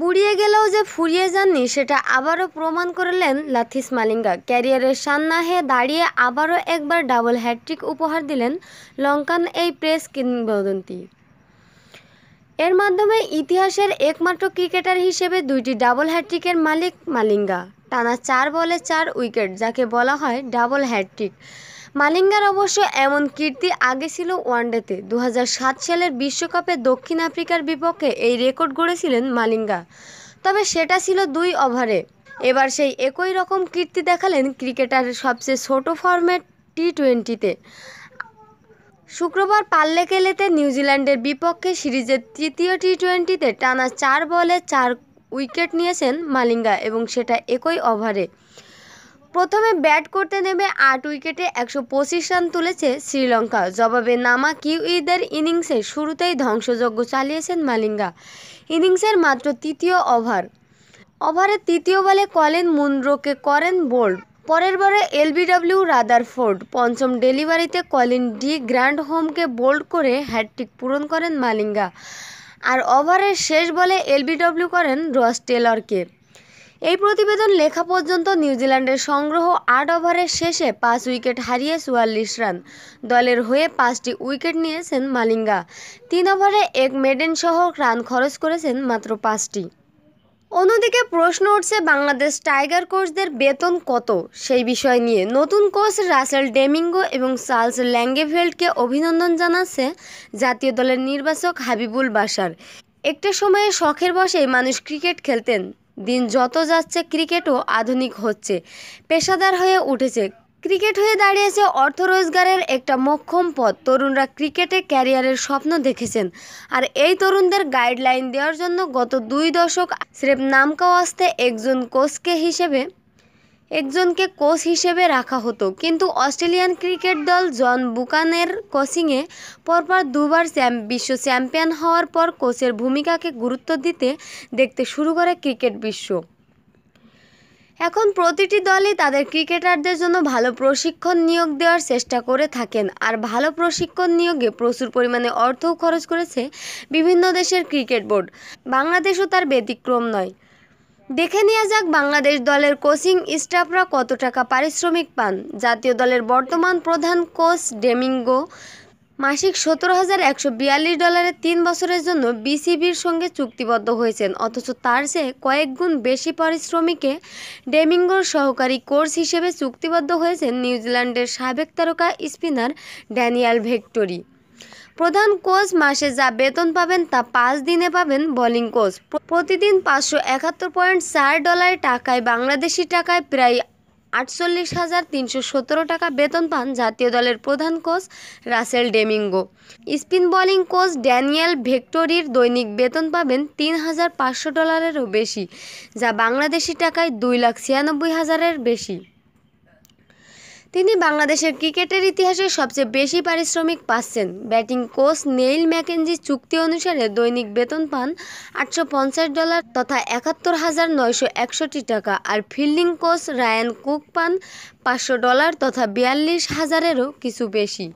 বুড়িয়ে গেলেও যে ফুরিয়ে যাননি সেটা আবারও প্রমাণ করলেন লাথিস মালিঙ্গা ক্যারিয়ারের সান্নাহে দাঁড়িয়ে আবারও একবার ডাবল হ্যাট্রিক উপহার দিলেন লঙ্কান এই প্রেস কিংবদন্তি এর মাধ্যমে ইতিহাসের একমাত্র ক্রিকেটার হিসেবে দুইটি ডাবল হ্যাট্রিকের মালিক মালিঙ্গা টানা চার বলে চার উইকেট যাকে বলা হয় ডাবল হ্যাট্রিক মালিঙ্গার অবশ্য এমন কীর্তি আগে ছিল ওয়ানডেতে দু সালের বিশ্বকাপে দক্ষিণ আফ্রিকার বিপক্ষে এই রেকর্ড গড়েছিলেন মালিঙ্গা তবে সেটা ছিল দুই ওভারে এবার সেই একই রকম কীর্তি দেখালেন ক্রিকেটারের সবচেয়ে ছোট ফরম্যাট টি টোয়েন্টিতে শুক্রবার পাল্লে কেলেতে নিউজিল্যান্ডের বিপক্ষে সিরিজের তৃতীয় টি টোয়েন্টিতে টানা চার বলে চার উইকেট নিয়েছেন মালিঙ্গা এবং সেটা একই ওভারে প্রথমে ব্যাট করতে নেমে আট উইকেটে একশো পঁচিশ রান তুলেছে শ্রীলঙ্কা জবাবে নামা কিউইদের ইনিংসে শুরুতেই ধ্বংসযজ্ঞ চালিয়েছেন মালিঙ্গা ইনিংসের মাত্র তৃতীয় ওভার ওভারের তৃতীয় বলে কলেন মুন্ড্রোকে করেন বোল্ড পরের বারে এলবিডব্লিউ ফোর্ড পঞ্চম ডেলিভারিতে কলিন ডি গ্র্যান্ড হোমকে বোল্ড করে হ্যাটট্রিক পূরণ করেন মালিঙ্গা আর ওভারের শেষ বলে এলবিডব্লিউ করেন রস টেলরকে এই প্রতিবেদন লেখা পর্যন্ত নিউজিল্যান্ডের সংগ্রহ আট ওভারের শেষে পাঁচ উইকেট হারিয়ে চুয়াল্লিশ রান দলের হয়ে পাঁচটি উইকেট নিয়েছেন মালিঙ্গা তিন ওভারে এক মেডেন সহ রান খরচ করেছেন মাত্র পাঁচটি অন্যদিকে প্রশ্ন উঠছে বাংলাদেশ টাইগার কোচদের বেতন কত সেই বিষয় নিয়ে নতুন কোচ রাসেল ডেমিঙ্গো এবং চার্লস ল্যাঙ্গেভেল্ডকে অভিনন্দন জানাচ্ছে জাতীয় দলের নির্বাচক হাবিবুল বাসার একটা সময়ে শখের বসে মানুষ ক্রিকেট খেলতেন দিন যত যাচ্ছে ক্রিকেটও আধুনিক হচ্ছে পেশাদার হয়ে উঠেছে ক্রিকেট হয়ে দাঁড়িয়েছে অর্থ রোজগারের একটা মক্ষম পথ তরুণরা ক্রিকেটে ক্যারিয়ারের স্বপ্ন দেখেছেন আর এই তরুণদের গাইডলাইন দেওয়ার জন্য গত দুই দশক স্রেফ নামকাওয়াস্তে একজন কোচকে হিসেবে একজনকে কোচ হিসেবে রাখা হতো কিন্তু অস্ট্রেলিয়ান ক্রিকেট দল জন বুকানের কোচিংয়ে পরপর দুবার বিশ্ব চ্যাম্পিয়ন হওয়ার পর কোচের ভূমিকাকে গুরুত্ব দিতে দেখতে শুরু করে ক্রিকেট বিশ্ব এখন প্রতিটি দলই তাদের ক্রিকেটারদের জন্য ভালো প্রশিক্ষণ নিয়োগ দেওয়ার চেষ্টা করে থাকেন আর ভালো প্রশিক্ষণ নিয়োগে প্রচুর পরিমাণে অর্থও খরচ করেছে বিভিন্ন দেশের ক্রিকেট বোর্ড বাংলাদেশও তার ব্যতিক্রম নয় দেখে নেওয়া যাক বাংলাদেশ দলের কোচিং স্টাফরা কত টাকা পারিশ্রমিক পান জাতীয় দলের বর্তমান প্রধান কোচ ডেমিঙ্গো মাসিক সতেরো হাজার একশো বিয়াল্লিশ ডলারে তিন বছরের জন্য বিসিবির সঙ্গে চুক্তিবদ্ধ হয়েছেন অথচ তার চেয়ে কয়েক গুণ বেশি পারিশ্রমিকে ডেমিঙ্গোর সহকারী কোর্স হিসেবে চুক্তিবদ্ধ হয়েছেন নিউজিল্যান্ডের সাবেক তারকা স্পিনার ড্যানিয়াল ভেক্টরি প্রধান কোচ মাসে যা বেতন পাবেন তা পাঁচ দিনে পাবেন বোলিং কোচ প্রতিদিন পাঁচশো একাত্তর পয়েন্ট চার ডলার টাকায় বাংলাদেশি টাকায় প্রায় আটচল্লিশ হাজার তিনশো সতেরো টাকা বেতন পান জাতীয় দলের প্রধান coach Russell Domingo spin bowling coach Daniel ভেক্টরির দৈনিক বেতন পাবেন তিন হাজার পাঁচশো ডলারেরও বেশি যা বাংলাদেশি টাকায় দুই লাখ ছিয়ানব্বই হাজারের বেশি তিনি বাংলাদেশের ক্রিকেটের ইতিহাসে সবচেয়ে বেশি পারিশ্রমিক পাচ্ছেন ব্যাটিং কোচ নেইল ম্যাকেঞ্জি চুক্তি অনুসারে দৈনিক বেতন পান আটশো ডলার তথা একাত্তর হাজার নয়শো একষট্টি টাকা আর ফিল্ডিং কোচ রায়ান কুক পান পাঁচশো ডলার তথা বিয়াল্লিশ হাজারেরও কিছু বেশি